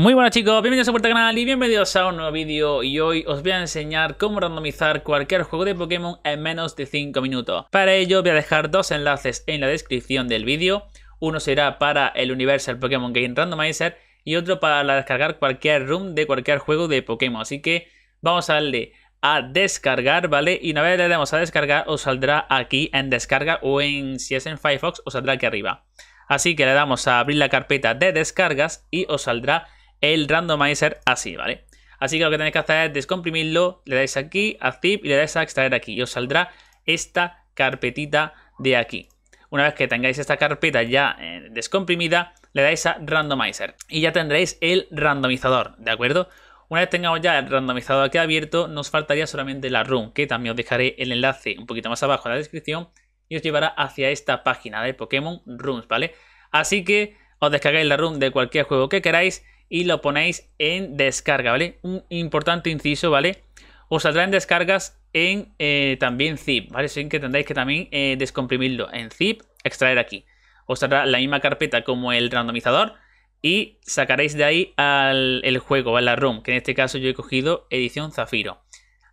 Muy buenas chicos, bienvenidos a vuestro canal y bienvenidos a un nuevo vídeo y hoy os voy a enseñar cómo randomizar cualquier juego de Pokémon en menos de 5 minutos. Para ello voy a dejar dos enlaces en la descripción del vídeo, uno será para el Universal Pokémon Game Randomizer y otro para descargar cualquier room de cualquier juego de Pokémon, así que vamos a darle a descargar, ¿vale? Y una vez le damos a descargar os saldrá aquí en descarga o en si es en Firefox os saldrá aquí arriba. Así que le damos a abrir la carpeta de descargas y os saldrá el randomizer así, ¿vale? Así que lo que tenéis que hacer es descomprimirlo, le dais aquí a zip y le dais a extraer aquí y os saldrá esta carpetita de aquí. Una vez que tengáis esta carpeta ya eh, descomprimida, le dais a randomizer y ya tendréis el randomizador, ¿de acuerdo? Una vez tengamos ya el randomizador aquí abierto, nos faltaría solamente la room, que también os dejaré el enlace un poquito más abajo en la descripción y os llevará hacia esta página de Pokémon Rooms, ¿vale? Así que os descargáis la room de cualquier juego que queráis y lo ponéis en descarga, ¿vale? Un importante inciso, ¿vale? Os saldrá descargas en eh, también zip, ¿vale? Sin que tendréis que también eh, descomprimirlo en zip, extraer aquí. Os saldrá la misma carpeta como el randomizador y sacaréis de ahí al, el juego, ¿vale? La room, que en este caso yo he cogido edición Zafiro.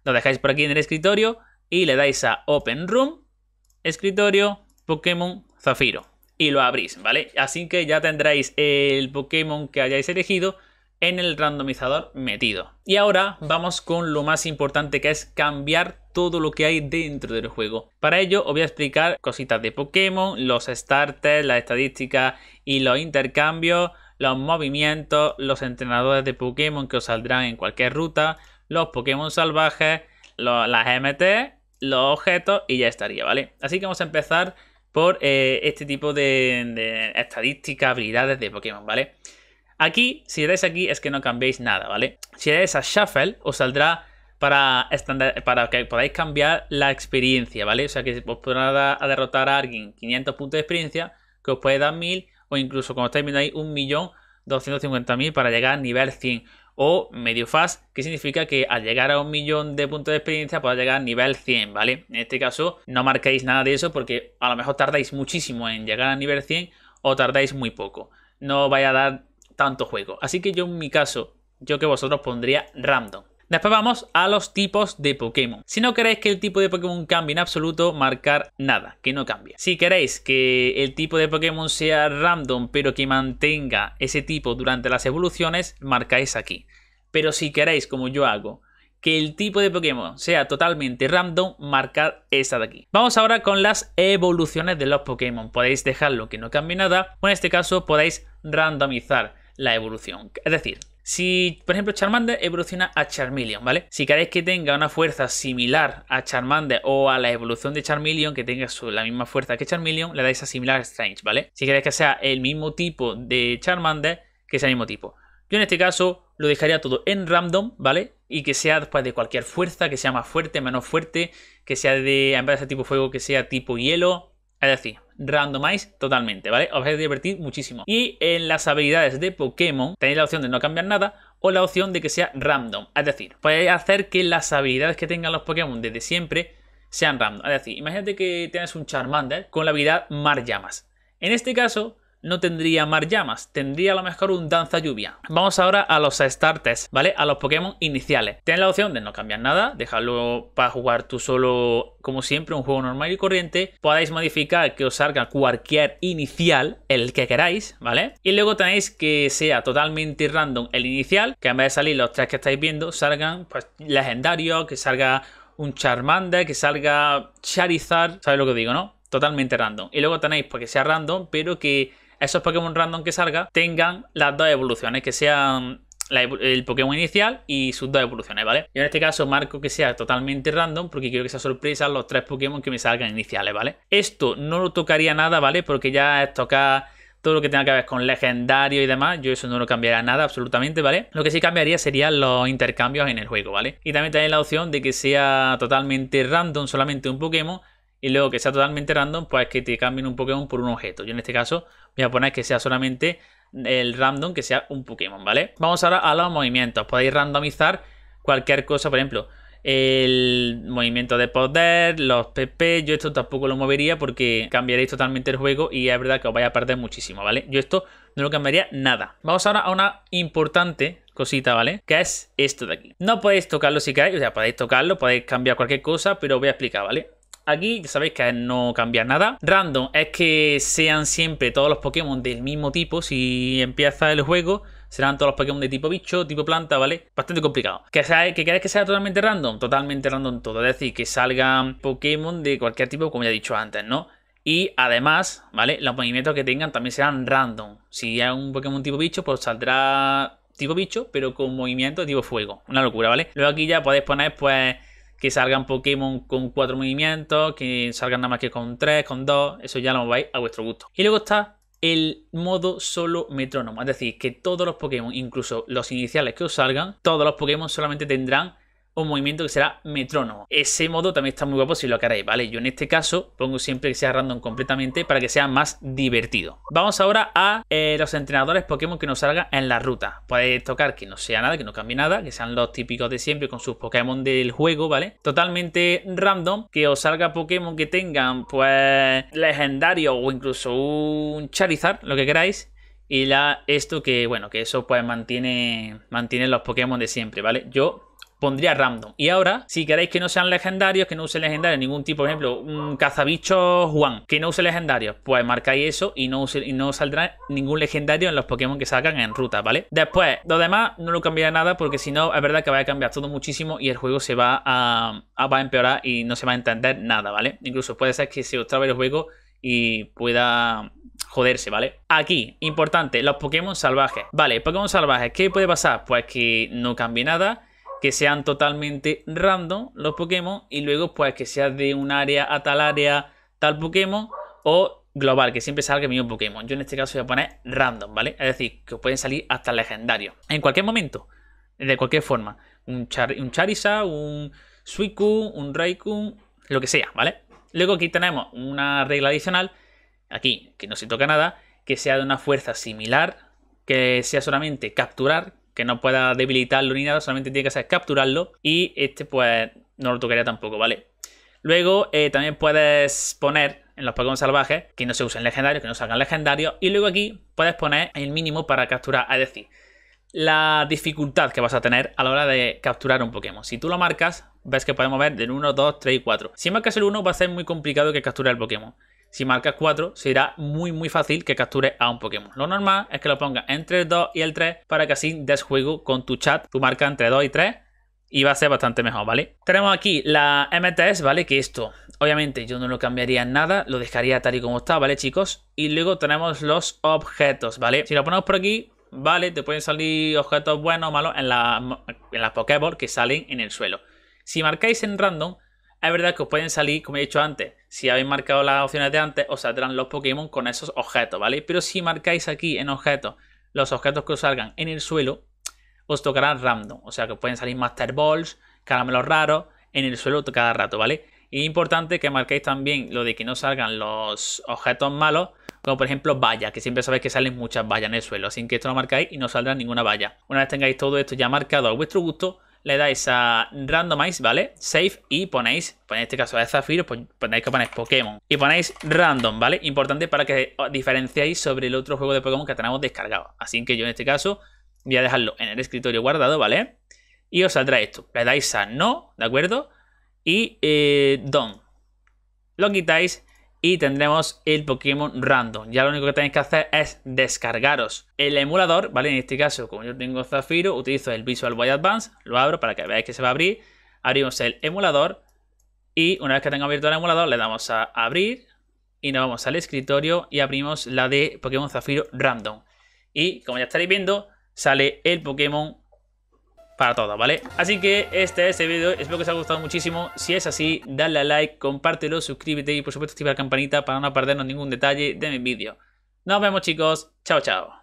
Lo dejáis por aquí en el escritorio y le dais a Open Room, escritorio, Pokémon Zafiro y lo abrís, ¿vale? Así que ya tendréis el Pokémon que hayáis elegido en el randomizador metido. Y ahora vamos con lo más importante que es cambiar todo lo que hay dentro del juego. Para ello os voy a explicar cositas de Pokémon, los starters, las estadísticas y los intercambios, los movimientos, los entrenadores de Pokémon que os saldrán en cualquier ruta, los Pokémon salvajes, las MT, los objetos y ya estaría, ¿vale? Así que vamos a empezar por eh, este tipo de, estadísticas, habilidades de Pokémon, ¿vale? Aquí, si le dais aquí, es que no cambiéis nada, ¿vale? Si le dais a Shuffle, os saldrá para, para que podáis cambiar la experiencia, ¿vale? O sea, que os podrá a derrotar a alguien 500 puntos de experiencia, que os puede dar 1000, o incluso, como estáis viendo ahí, 1.250.000 para llegar a nivel 100 o medio fast, que significa que al llegar a un millón de puntos de experiencia pueda llegar a nivel 100, ¿vale? En este caso no marquéis nada de eso porque a lo mejor tardáis muchísimo en llegar a nivel 100 o tardáis muy poco. No vaya a dar tanto juego. Así que yo en mi caso, yo que vosotros pondría random. Después vamos a los tipos de Pokémon. Si no queréis que el tipo de Pokémon cambie en absoluto, marcar nada, que no cambie. Si queréis que el tipo de Pokémon sea random, pero que mantenga ese tipo durante las evoluciones, marcáis aquí. Pero si queréis, como yo hago, que el tipo de Pokémon sea totalmente random, marcar esta de aquí. Vamos ahora con las evoluciones de los Pokémon. Podéis dejarlo que no cambie nada, o en este caso podéis randomizar la evolución. Es decir, si, por ejemplo, Charmander evoluciona a Charmeleon, ¿vale? Si queréis que tenga una fuerza similar a Charmander o a la evolución de Charmeleon, que tenga la misma fuerza que Charmeleon, le dais a similar Strange, ¿vale? Si queréis que sea el mismo tipo de Charmander, que sea el mismo tipo. Yo en este caso lo dejaría todo en random, ¿vale? Y que sea después de cualquier fuerza, que sea más fuerte, menos fuerte, que sea de, en vez de tipo fuego, que sea tipo hielo. Es decir, randomize totalmente, ¿vale? Os vais a divertir muchísimo. Y en las habilidades de Pokémon tenéis la opción de no cambiar nada o la opción de que sea random. Es decir, podéis hacer que las habilidades que tengan los Pokémon desde siempre sean random. Es decir, imagínate que tienes un Charmander con la habilidad Mar Llamas. En este caso, no tendría más Llamas, tendría a lo mejor un Danza Lluvia. Vamos ahora a los starters, ¿vale? A los Pokémon iniciales. Tenéis la opción de no cambiar nada, dejarlo para jugar tú solo como siempre, un juego normal y corriente, podéis modificar que os salga cualquier inicial, el que queráis, ¿vale? Y luego tenéis que sea totalmente random el inicial, que en vez de salir los tres que estáis viendo, salgan pues legendarios, que salga un Charmander, que salga Charizard, ¿sabéis lo que digo, no? Totalmente random. Y luego tenéis, pues que sea random, pero que esos Pokémon random que salga tengan las dos evoluciones, que sean el Pokémon inicial y sus dos evoluciones, ¿vale? Yo en este caso marco que sea totalmente random porque quiero que sea sorpresa los tres Pokémon que me salgan iniciales, ¿vale? Esto no lo tocaría nada, ¿vale? Porque ya es tocar todo lo que tenga que ver con legendario y demás, yo eso no lo cambiaría nada absolutamente, ¿vale? Lo que sí cambiaría serían los intercambios en el juego, ¿vale? Y también tenéis la opción de que sea totalmente random solamente un Pokémon y luego que sea totalmente random, pues que te cambien un Pokémon por un objeto. Yo en este caso voy a poner que sea solamente el random, que sea un Pokémon, ¿vale? Vamos ahora a los movimientos. Podéis randomizar cualquier cosa, por ejemplo, el movimiento de poder, los PP. Yo esto tampoco lo movería porque cambiaréis totalmente el juego y es verdad que os vais a perder muchísimo, ¿vale? Yo esto no lo cambiaría nada. Vamos ahora a una importante cosita, ¿vale? Que es esto de aquí. No podéis tocarlo si queréis, o sea, podéis tocarlo, podéis cambiar cualquier cosa, pero os voy a explicar, ¿vale? Aquí ya sabéis que no cambia nada. Random es que sean siempre todos los Pokémon del mismo tipo si empieza el juego serán todos los Pokémon de tipo bicho, tipo planta, ¿vale? Bastante complicado. ¿Que, sea, que que sea totalmente random? Totalmente random todo. Es decir, que salgan Pokémon de cualquier tipo, como ya he dicho antes, ¿no? Y además, ¿vale? Los movimientos que tengan también serán random. Si hay un Pokémon tipo bicho, pues saldrá tipo bicho, pero con movimiento tipo fuego. Una locura, ¿vale? Luego aquí ya podéis poner, pues que salgan Pokémon con cuatro movimientos, que salgan nada más que con tres, con dos, eso ya lo vais a vuestro gusto. Y luego está el modo solo metrónomo, es decir, que todos los Pokémon, incluso los iniciales que os salgan, todos los Pokémon solamente tendrán un movimiento que será metrónomo. Ese modo también está muy guapo si lo queréis, ¿vale? Yo en este caso pongo siempre que sea random completamente para que sea más divertido. Vamos ahora a eh, los entrenadores Pokémon que nos salga en la ruta. Podéis tocar que no sea nada, que no cambie nada, que sean los típicos de siempre con sus Pokémon del juego, ¿vale? Totalmente random, que os salga Pokémon que tengan pues legendario o incluso un Charizard, lo que queráis. Y la, esto que, bueno, que eso pues mantiene, mantiene los Pokémon de siempre, ¿vale? Yo pondría random. Y ahora, si queréis que no sean legendarios, que no use legendarios ningún tipo, por ejemplo, un cazabicho Juan, que no use legendarios, pues marcáis eso y no, y no saldrá ningún legendario en los Pokémon que sacan en ruta, ¿vale? Después, lo demás no lo cambiaría nada porque si no, es verdad que va a cambiar todo muchísimo y el juego se va a, va a empeorar y no se va a entender nada, ¿vale? Incluso puede ser que se os trabe el juego y pueda joderse, ¿vale? Aquí, importante, los Pokémon salvajes. Vale, Pokémon salvajes, ¿qué puede pasar? Pues que no cambie nada que sean totalmente random los Pokémon y luego pues que sea de un área a tal área tal Pokémon o global, que siempre salga el mismo Pokémon. Yo en este caso voy a poner random, ¿vale? Es decir, que pueden salir hasta legendario. en cualquier momento, de cualquier forma. Un, un Charizard, un Suicune, un Raikun, lo que sea, ¿vale? Luego aquí tenemos una regla adicional, aquí, que no se toca nada, que sea de una fuerza similar, que sea solamente capturar, que no pueda debilitarlo ni nada, solamente tiene que hacer capturarlo y este pues no lo tocaría tampoco, ¿vale? Luego eh, también puedes poner en los Pokémon salvajes que no se usen legendarios, que no salgan legendarios y luego aquí puedes poner el mínimo para capturar, es decir, la dificultad que vas a tener a la hora de capturar un Pokémon. Si tú lo marcas, ves que podemos ver del 1, 2, 3 y 4. Si marcas el 1 va a ser muy complicado que capture el Pokémon. Si marcas 4, será muy muy fácil que capture a un Pokémon. Lo normal es que lo ponga entre el 2 y el 3 para que así des juego con tu chat, tu marca entre 2 y 3 y va a ser bastante mejor, ¿vale? Tenemos aquí la MTS, ¿vale? Que esto, obviamente yo no lo cambiaría en nada, lo dejaría tal y como está, ¿vale chicos? Y luego tenemos los objetos, ¿vale? Si lo ponemos por aquí, ¿vale? Te pueden salir objetos buenos o malos en, las Pokéball que salen en el suelo. Si marcáis en random, es verdad que os pueden salir, como he dicho antes, si habéis marcado las opciones de antes, os saldrán los Pokémon con esos objetos, ¿vale? Pero si marcáis aquí en objetos los objetos que os salgan en el suelo, os tocarán random. O sea que pueden salir Master Balls, caramelos raros, en el suelo cada rato, ¿vale? Y es importante que marquéis también lo de que no salgan los objetos malos, como por ejemplo vallas, que siempre sabéis que salen muchas vallas en el suelo, así que esto lo marcáis y no saldrá ninguna valla. Una vez tengáis todo esto ya marcado a vuestro gusto, le dais a randomize, ¿vale? Save y ponéis, pues en este caso a Zafiro, ponéis pues que ponéis Pokémon. Y ponéis random, ¿vale? Importante para que os diferenciéis sobre el otro juego de Pokémon que tenemos descargado. Así que yo en este caso voy a dejarlo en el escritorio guardado, ¿vale? Y os saldrá esto. Le dais a no, ¿de acuerdo? Y eh, don Lo quitáis y tendremos el Pokémon Random. Ya lo único que tenéis que hacer es descargaros el emulador, ¿vale? En este caso, como yo tengo Zafiro, utilizo el Visual Boy Advance, lo abro para que veáis que se va a abrir. Abrimos el emulador y una vez que tenga abierto el emulador le damos a abrir y nos vamos al escritorio y abrimos la de Pokémon Zafiro Random. Y como ya estaréis viendo, sale el Pokémon para todo, ¿vale? Así que este es este el vídeo, espero que os haya gustado muchísimo, si es así, dale a like, compártelo, suscríbete y por supuesto activa la campanita para no perdernos ningún detalle de mi vídeo. Nos vemos chicos, chao chao.